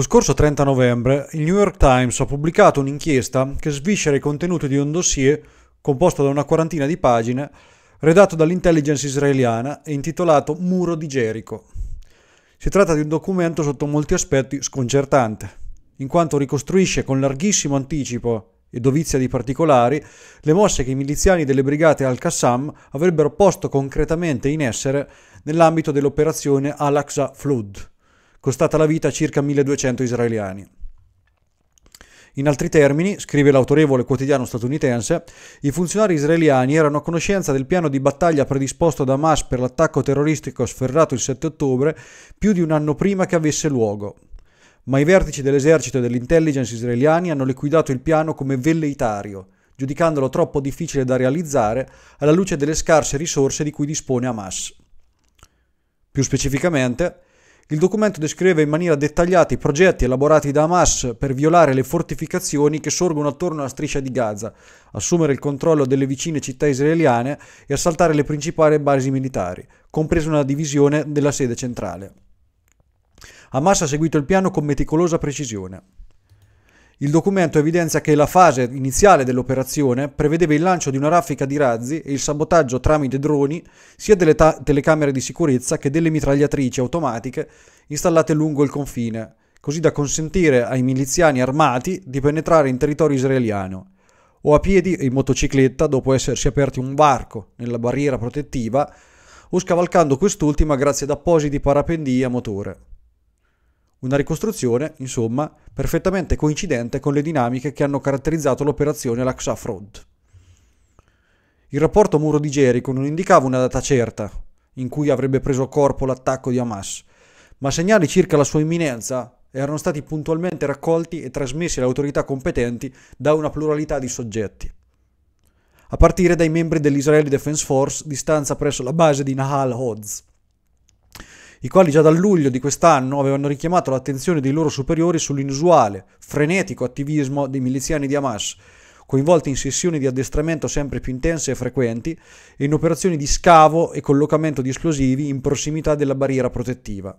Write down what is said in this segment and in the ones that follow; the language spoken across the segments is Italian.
Lo scorso 30 novembre il New York Times ha pubblicato un'inchiesta che sviscera i contenuti di un dossier composto da una quarantina di pagine redatto dall'intelligence israeliana e intitolato Muro di Gerico. Si tratta di un documento sotto molti aspetti sconcertante, in quanto ricostruisce con larghissimo anticipo e dovizia di particolari le mosse che i miliziani delle brigate al-Qassam avrebbero posto concretamente in essere nell'ambito dell'operazione Al-Aqsa Flood costata la vita a circa 1200 israeliani. In altri termini, scrive l'autorevole quotidiano statunitense, i funzionari israeliani erano a conoscenza del piano di battaglia predisposto da Hamas per l'attacco terroristico sferrato il 7 ottobre più di un anno prima che avesse luogo. Ma i vertici dell'esercito e dell'intelligence israeliani hanno liquidato il piano come velleitario, giudicandolo troppo difficile da realizzare alla luce delle scarse risorse di cui dispone Hamas. Più specificamente, il documento descrive in maniera dettagliata i progetti elaborati da Hamas per violare le fortificazioni che sorgono attorno alla striscia di Gaza, assumere il controllo delle vicine città israeliane e assaltare le principali basi militari, compresa una divisione della sede centrale. Hamas ha seguito il piano con meticolosa precisione. Il documento evidenzia che la fase iniziale dell'operazione prevedeva il lancio di una raffica di razzi e il sabotaggio tramite droni sia delle ta- telecamere di sicurezza che delle mitragliatrici automatiche installate lungo il confine, così da consentire ai miliziani armati di penetrare in territorio israeliano o a piedi e in motocicletta dopo essersi aperti un varco nella barriera protettiva o scavalcando quest'ultima grazie ad appositi parapendii a motore. Una ricostruzione, insomma, perfettamente coincidente con le dinamiche che hanno caratterizzato l'operazione Al-Aqsa Front. Il rapporto Muro di Gerico non indicava una data certa in cui avrebbe preso corpo l'attacco di Hamas, ma segnali circa la sua imminenza erano stati puntualmente raccolti e trasmessi alle autorità competenti da una pluralità di soggetti. A partire dai membri dell'Israeli Defense Force di stanza presso la base di Nahal Oz, i quali già dal luglio di quest'anno avevano richiamato l'attenzione dei loro superiori sull'inusuale, frenetico attivismo dei miliziani di Hamas, coinvolti in sessioni di addestramento sempre più intense e frequenti e in operazioni di scavo e collocamento di esplosivi in prossimità della barriera protettiva.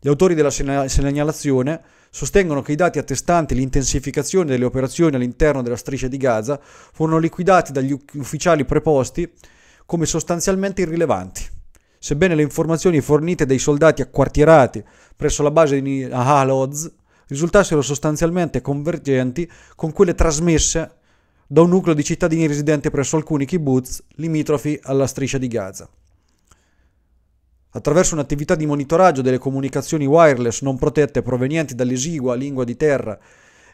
Gli autori della segnalazione sostengono che i dati attestanti l'intensificazione delle operazioni all'interno della striscia di Gaza furono liquidati dagli ufficiali preposti come sostanzialmente irrilevanti. Sebbene le informazioni fornite dai soldati acquartierati presso la base di Ahaloz risultassero sostanzialmente convergenti con quelle trasmesse da un nucleo di cittadini residenti presso alcuni kibbutz limitrofi alla striscia di Gaza. Attraverso un'attività di monitoraggio delle comunicazioni wireless non protette provenienti dall'esigua lingua di terra,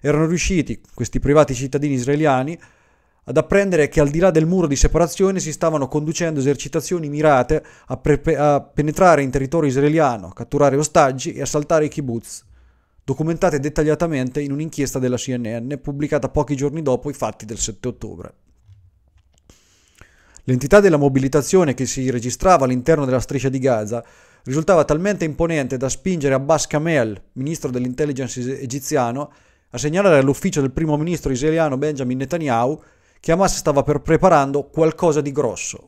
erano riusciti questi privati cittadini israeliani ad apprendere che al di là del muro di separazione si stavano conducendo esercitazioni mirate a, pre- a penetrare in territorio israeliano, a catturare ostaggi e assaltare i kibbutz, documentate dettagliatamente in un'inchiesta della CNN pubblicata pochi giorni dopo i fatti del 7 ottobre. L'entità della mobilitazione che si registrava all'interno della striscia di Gaza risultava talmente imponente da spingere Abbas Kamel, ministro dell'intelligence egiziano, a segnalare all'ufficio del primo ministro israeliano Benjamin Netanyahu che Hamas stava per preparando qualcosa di grosso.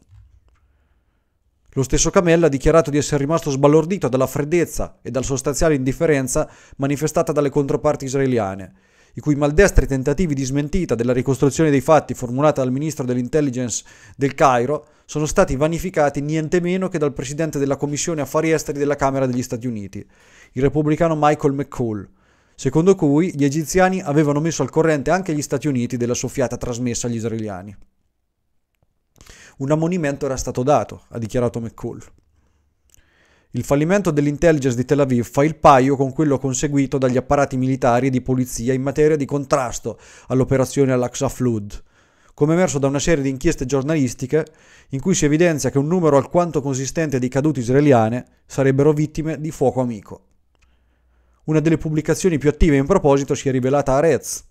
Lo stesso Camella ha dichiarato di essere rimasto sbalordito dalla freddezza e dal sostanziale indifferenza manifestata dalle controparti israeliane, i cui maldestri tentativi di smentita della ricostruzione dei fatti formulata dal ministro dell'intelligence del Cairo sono stati vanificati niente meno che dal presidente della commissione affari esteri della Camera degli Stati Uniti, il repubblicano Michael McCall, secondo cui gli egiziani avevano messo al corrente anche gli Stati Uniti della soffiata trasmessa agli israeliani. Un ammonimento era stato dato, ha dichiarato McCall. Il fallimento dell'intelligence di Tel Aviv fa il paio con quello conseguito dagli apparati militari e di polizia in materia di contrasto all'operazione Al-Aqsa Flood, come emerso da una serie di inchieste giornalistiche in cui si evidenzia che un numero alquanto consistente di caduti israeliane sarebbero vittime di fuoco amico. Una delle pubblicazioni più attive in proposito si è rivelata Arez,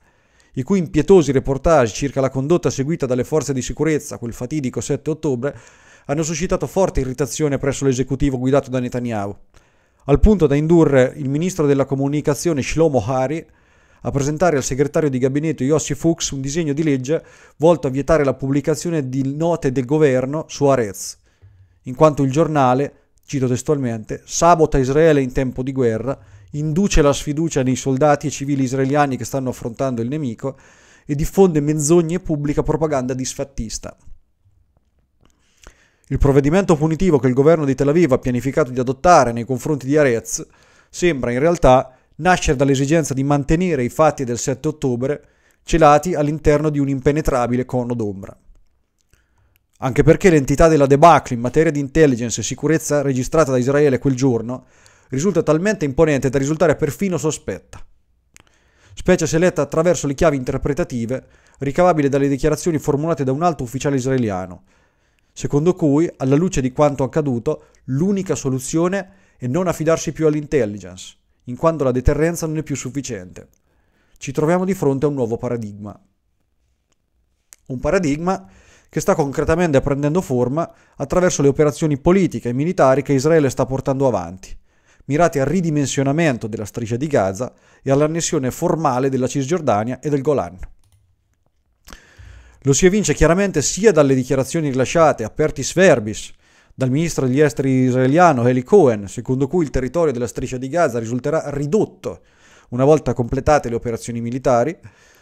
i cui impietosi reportage circa la condotta seguita dalle forze di sicurezza quel fatidico 7 ottobre hanno suscitato forte irritazione presso l'esecutivo guidato da Netanyahu, al punto da indurre il ministro della comunicazione Shlomo Hari a presentare al segretario di gabinetto Yossi Fuchs un disegno di legge volto a vietare la pubblicazione di note del governo su Arez, in quanto il giornale, cito testualmente, sabota Israele in tempo di guerra induce la sfiducia nei soldati e civili israeliani che stanno affrontando il nemico e diffonde menzogne e pubblica propaganda disfattista. Il provvedimento punitivo che il governo di Tel Aviv ha pianificato di adottare nei confronti di Arez sembra in realtà nascere dall'esigenza di mantenere i fatti del 7 ottobre celati all'interno di un impenetrabile cono d'ombra. Anche perché l'entità della debacle in materia di intelligence e sicurezza registrata da Israele quel giorno risulta talmente imponente da risultare perfino sospetta, specie se letta attraverso le chiavi interpretative ricavabili dalle dichiarazioni formulate da un alto ufficiale israeliano, secondo cui, alla luce di quanto accaduto, l'unica soluzione è non affidarsi più all'intelligence, in quanto la deterrenza non è più sufficiente. Ci troviamo di fronte a un nuovo paradigma. Un paradigma che sta concretamente prendendo forma attraverso le operazioni politiche e militari che Israele sta portando avanti, mirati al ridimensionamento della striscia di Gaza e all'annessione formale della Cisgiordania e del Golan. Lo si evince chiaramente sia dalle dichiarazioni rilasciate a Pertis Verbis, dal ministro degli esteri israeliano Eli Cohen, secondo cui il territorio della striscia di Gaza risulterà ridotto una volta completate le operazioni militari,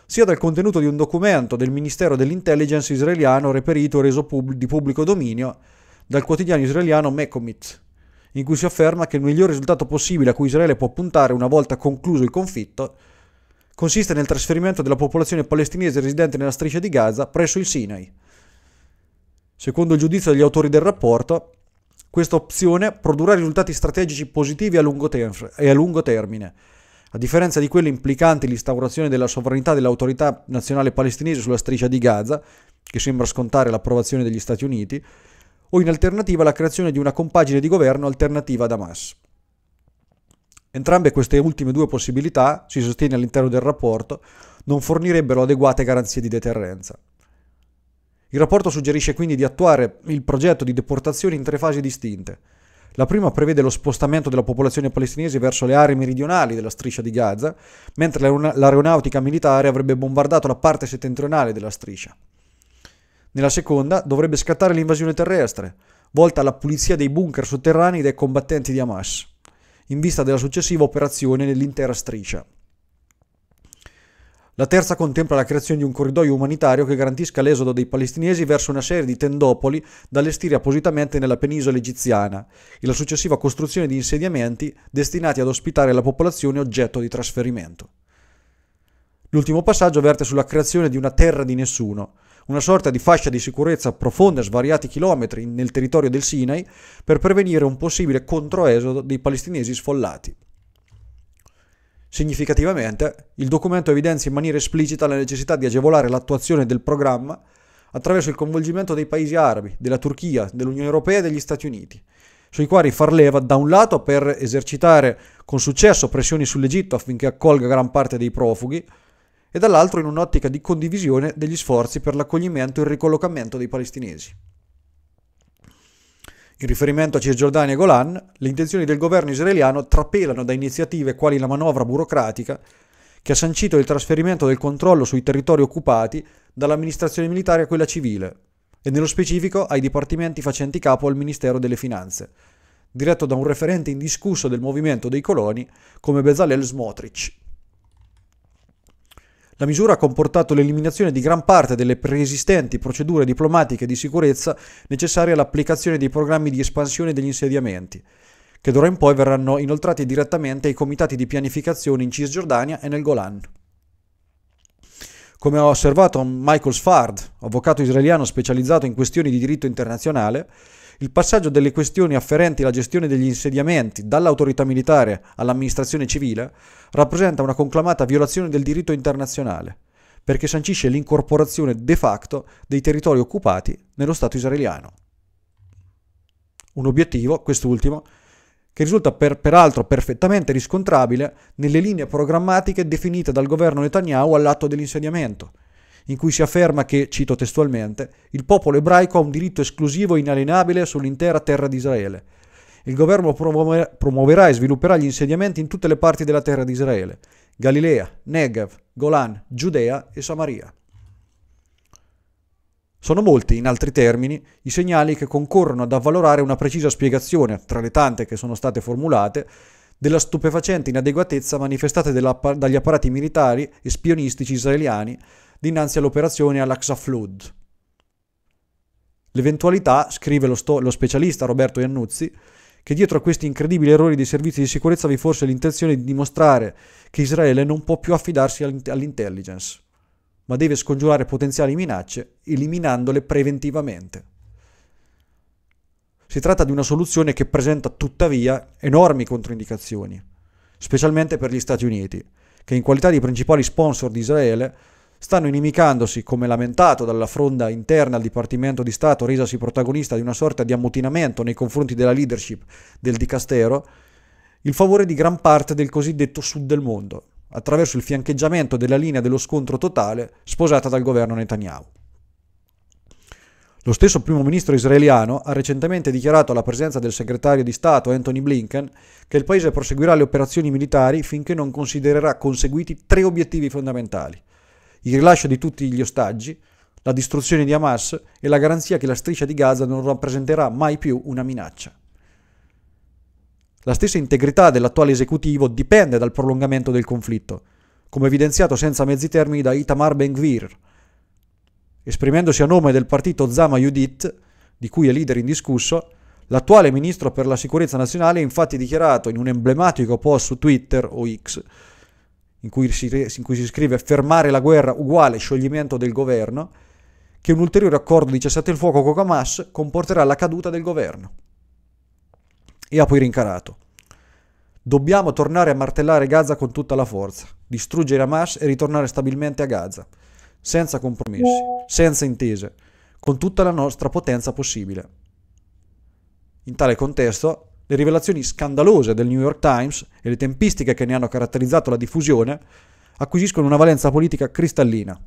sia dal contenuto di un documento del Ministero dell'Intelligence israeliano reperito e reso pub- di pubblico dominio dal quotidiano israeliano Mekomit, in cui si afferma che il miglior risultato possibile a cui Israele può puntare una volta concluso il conflitto consiste nel trasferimento della popolazione palestinese residente nella striscia di Gaza presso il Sinai. Secondo il giudizio degli autori del rapporto, questa opzione produrrà risultati strategici positivi a lungo, ter- e a lungo termine, a differenza di quelli implicanti l'instaurazione della sovranità dell'autorità nazionale palestinese sulla striscia di Gaza, che sembra scontare l'approvazione degli Stati Uniti, o in alternativa la creazione di una compagine di governo alternativa ad Hamas. Entrambe queste ultime due possibilità, si sostiene all'interno del rapporto, non fornirebbero adeguate garanzie di deterrenza. Il rapporto suggerisce quindi di attuare il progetto di deportazione in tre fasi distinte. La prima prevede lo spostamento della popolazione palestinese verso le aree meridionali della striscia di Gaza, mentre l'aeronautica militare avrebbe bombardato la parte settentrionale della striscia. Nella seconda dovrebbe scattare l'invasione terrestre, volta alla pulizia dei bunker sotterranei dai combattenti di Hamas, in vista della successiva operazione nell'intera striscia. La terza contempla la creazione di un corridoio umanitario che garantisca l'esodo dei palestinesi verso una serie di tendopoli da allestire appositamente nella penisola egiziana e la successiva costruzione di insediamenti destinati ad ospitare la popolazione oggetto di trasferimento. L'ultimo passaggio verte sulla creazione di una terra di nessuno, una sorta di fascia di sicurezza profonda, svariati chilometri nel territorio del Sinai, per prevenire un possibile controesodo dei palestinesi sfollati. Significativamente, il documento evidenzia in maniera esplicita la necessità di agevolare l'attuazione del programma attraverso il coinvolgimento dei paesi arabi, della Turchia, dell'Unione Europea e degli Stati Uniti, sui quali far leva da un lato per esercitare con successo pressioni sull'Egitto affinché accolga gran parte dei profughi, e dall'altro in un'ottica di condivisione degli sforzi per l'accoglimento e il ricollocamento dei palestinesi. In riferimento a Cisgiordania e Golan, le intenzioni del governo israeliano trapelano da iniziative quali la manovra burocratica che ha sancito il trasferimento del controllo sui territori occupati dall'amministrazione militare a quella civile, e nello specifico ai dipartimenti facenti capo al Ministero delle Finanze, diretto da un referente indiscusso del movimento dei coloni come Bezalel Smotrich. La misura ha comportato l'eliminazione di gran parte delle preesistenti procedure diplomatiche di sicurezza necessarie all'applicazione dei programmi di espansione degli insediamenti, che d'ora in poi verranno inoltrati direttamente ai comitati di pianificazione in Cisgiordania e nel Golan. Come ha osservato Michael Sfard, avvocato israeliano specializzato in questioni di diritto internazionale, il passaggio delle questioni afferenti alla gestione degli insediamenti dall'autorità militare all'amministrazione civile rappresenta una conclamata violazione del diritto internazionale, perché sancisce l'incorporazione de facto dei territori occupati nello Stato israeliano. Un obiettivo, quest'ultimo, che risulta per, peraltro perfettamente riscontrabile nelle linee programmatiche definite dal governo Netanyahu all'atto dell'insediamento, in cui si afferma che, cito testualmente, il popolo ebraico ha un diritto esclusivo e inalienabile sull'intera terra di Israele. Il governo promuoverà e svilupperà gli insediamenti in tutte le parti della terra di Israele, Galilea, Negev, Golan, Giudea e Samaria. Sono molti, in altri termini, i segnali che concorrono ad avvalorare una precisa spiegazione, tra le tante che sono state formulate, della stupefacente inadeguatezza manifestata dagli apparati militari e spionistici israeliani dinanzi all'operazione al L'eventualità, scrive lo, sto- lo specialista Roberto Iannuzzi, che dietro a questi incredibili errori dei servizi di sicurezza vi fosse l'intenzione di dimostrare che Israele non può più affidarsi all'intelligence, ma deve scongiurare potenziali minacce eliminandole preventivamente. Si tratta di una soluzione che presenta tuttavia enormi controindicazioni, specialmente per gli Stati Uniti, che in qualità di principali sponsor di Israele stanno inimicandosi, come lamentato dalla fronda interna al Dipartimento di Stato, resasi protagonista di una sorta di ammutinamento nei confronti della leadership del dicastero, il favore di gran parte del cosiddetto sud del mondo, attraverso il fiancheggiamento della linea dello scontro totale sposata dal governo Netanyahu. Lo stesso primo ministro israeliano ha recentemente dichiarato alla presenza del segretario di Stato Anthony Blinken che il paese proseguirà le operazioni militari finché non considererà conseguiti tre obiettivi fondamentali il rilascio di tutti gli ostaggi, la distruzione di Hamas e la garanzia che la striscia di Gaza non rappresenterà mai più una minaccia. La stessa integrità dell'attuale esecutivo dipende dal prolungamento del conflitto, come evidenziato senza mezzi termini da Itamar Ben-Gvir. Esprimendosi a nome del partito Zama Yudit, di cui è leader indiscusso, l'attuale ministro per la sicurezza nazionale ha infatti dichiarato in un emblematico post su Twitter o X in cui, si, in cui si scrive fermare la guerra uguale scioglimento del governo, che un ulteriore accordo di cessate il fuoco con Hamas comporterà la caduta del governo. E ha poi rincarato. Dobbiamo tornare a martellare Gaza con tutta la forza, distruggere Hamas e ritornare stabilmente a Gaza, senza compromessi, senza intese, con tutta la nostra potenza possibile. In tale contesto, le rivelazioni scandalose del New York Times e le tempistiche che ne hanno caratterizzato la diffusione acquisiscono una valenza politica cristallina,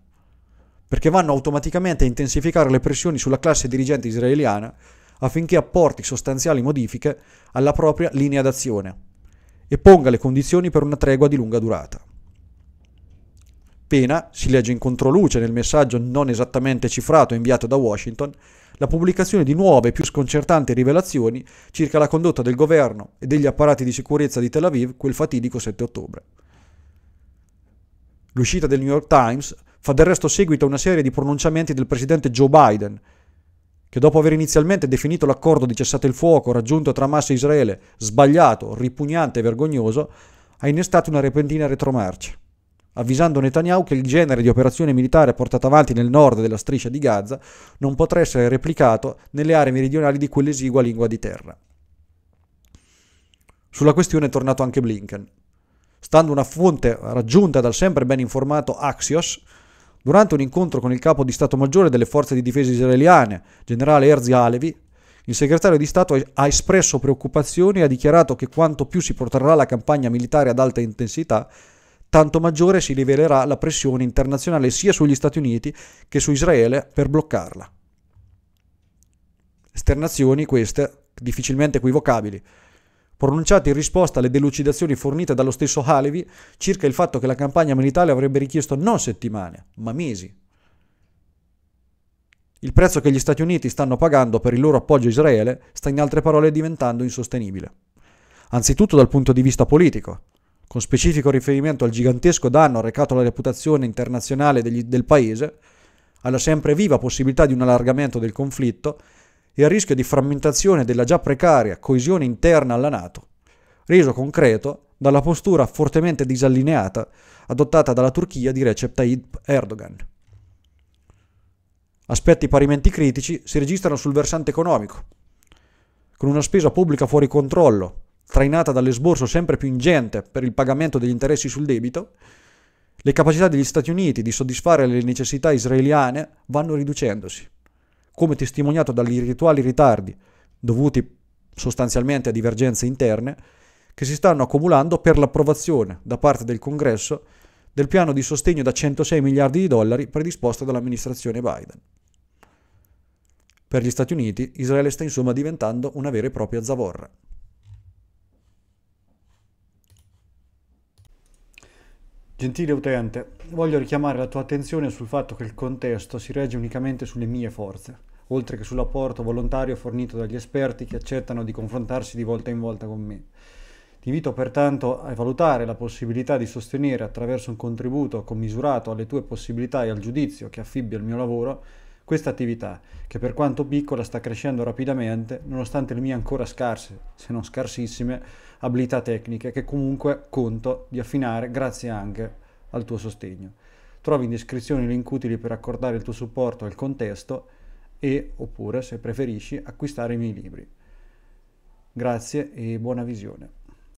perché vanno automaticamente a intensificare le pressioni sulla classe dirigente israeliana affinché apporti sostanziali modifiche alla propria linea d'azione e ponga le condizioni per una tregua di lunga durata pena, si legge in controluce nel messaggio non esattamente cifrato inviato da Washington, la pubblicazione di nuove e più sconcertanti rivelazioni circa la condotta del governo e degli apparati di sicurezza di Tel Aviv quel fatidico 7 ottobre. L'uscita del New York Times fa del resto seguito a una serie di pronunciamenti del presidente Joe Biden, che dopo aver inizialmente definito l'accordo di cessate il fuoco raggiunto tra Hamas e Israele sbagliato, ripugnante e vergognoso, ha innestato una repentina retromarcia avvisando Netanyahu che il genere di operazione militare portata avanti nel nord della striscia di Gaza non potrà essere replicato nelle aree meridionali di quell'esigua lingua di terra. Sulla questione è tornato anche Blinken. Stando una fonte raggiunta dal sempre ben informato Axios, durante un incontro con il capo di Stato Maggiore delle forze di difesa israeliane, generale Erzi Alevi, il segretario di Stato ha espresso preoccupazioni e ha dichiarato che quanto più si protrarrà la campagna militare ad alta intensità, tanto maggiore si rivelerà la pressione internazionale sia sugli Stati Uniti che su Israele per bloccarla. Esternazioni queste difficilmente equivocabili, pronunciate in risposta alle delucidazioni fornite dallo stesso Halevi circa il fatto che la campagna militare avrebbe richiesto non settimane, ma mesi. Il prezzo che gli Stati Uniti stanno pagando per il loro appoggio a Israele sta in altre parole diventando insostenibile. Anzitutto dal punto di vista politico, con specifico riferimento al gigantesco danno arrecato alla reputazione internazionale degli, del Paese, alla sempre viva possibilità di un allargamento del conflitto e al rischio di frammentazione della già precaria coesione interna alla Nato, reso concreto dalla postura fortemente disallineata adottata dalla Turchia di Recep Tayyip Erdogan. Aspetti parimenti critici si registrano sul versante economico, con una spesa pubblica fuori controllo, trainata dall'esborso sempre più ingente per il pagamento degli interessi sul debito, le capacità degli Stati Uniti di soddisfare le necessità israeliane vanno riducendosi, come testimoniato dagli rituali ritardi dovuti sostanzialmente a divergenze interne che si stanno accumulando per l'approvazione da parte del Congresso del piano di sostegno da 106 miliardi di dollari predisposto dall'amministrazione Biden. Per gli Stati Uniti Israele sta insomma diventando una vera e propria zavorra. Gentile utente, voglio richiamare la tua attenzione sul fatto che il contesto si regge unicamente sulle mie forze, oltre che sull'apporto volontario fornito dagli esperti che accettano di confrontarsi di volta in volta con me. Ti invito pertanto a valutare la possibilità di sostenere attraverso un contributo commisurato alle tue possibilità e al giudizio che affibbi il mio lavoro questa attività, che per quanto piccola sta crescendo rapidamente, nonostante le mie ancora scarse, se non scarsissime, abilità tecniche, che comunque conto di affinare grazie anche al tuo sostegno. Trovi in descrizione i link utili per accordare il tuo supporto al contesto e, oppure, se preferisci, acquistare i miei libri. Grazie e buona visione.